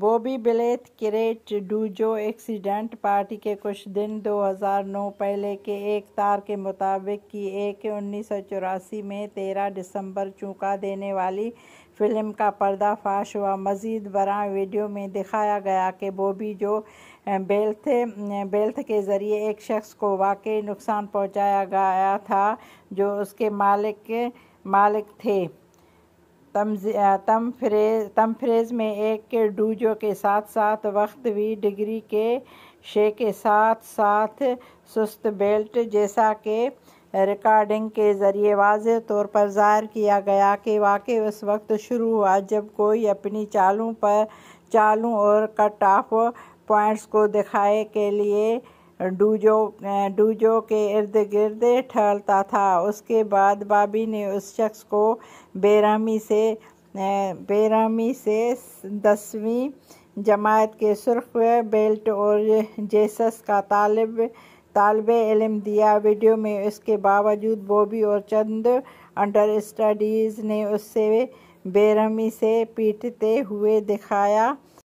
बॉबी ब्लेथ क्रेट डूजो एक्सीडेंट पार्टी के कुछ दिन 2009 पहले के एक तार के मुताबिक की एक उन्नीस में 13 दिसंबर चूका देने वाली फिल्म का पर्दाफाश हुआ मज़ीद बरा वीडियो में दिखाया गया कि बॉबी जो बेल्थ बेल्थ के ज़रिए एक शख्स को वाकई नुकसान पहुंचाया गया था जो उसके मालिक मालिक थे तमज तम फ्रेज तम फ्रेज में एक डूजो के साथ साथ वक्त भी डिग्री के शे के साथ साथ सुस्त बेल्ट जैसा के रिकॉर्डिंग के ज़रिए वाज तौर पर ज़ाहिर किया गया कि वाकई उस वक्त शुरू हुआ जब कोई अपनी चालों पर चालों और कट ऑफ पॉइंट्स को दिखाए के लिए डूजो डूजो के इर्द गिर्द ठहलता था उसके बाद बाबी ने उस शख्स को बेरहमी से बेरहमी से दसवीं जमात के सुर्ख बेल्ट और जेसस का तालब तालब इलम दिया वीडियो में इसके बावजूद बॉबी और चंद अंडर स्टडीज़ ने उससे बेरहमी से पीटते हुए दिखाया